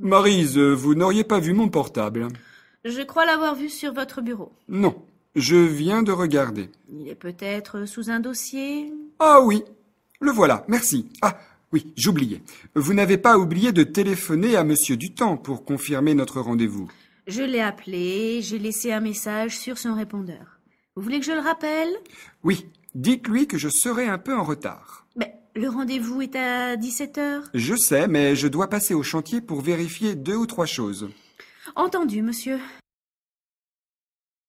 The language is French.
Marise, euh, vous n'auriez pas vu mon portable. Je crois l'avoir vu sur votre bureau. Non, je viens de regarder. Il est peut-être sous un dossier. Ah oui, le voilà, merci. Ah oui, j'oubliais. Vous n'avez pas oublié de téléphoner à Monsieur Dutant pour confirmer notre rendez-vous. Je l'ai appelé, j'ai laissé un message sur son répondeur. Vous voulez que je le rappelle Oui, Dites-lui que je serai un peu en retard. Mais le rendez-vous est à 17h Je sais, mais je dois passer au chantier pour vérifier deux ou trois choses. Entendu, monsieur.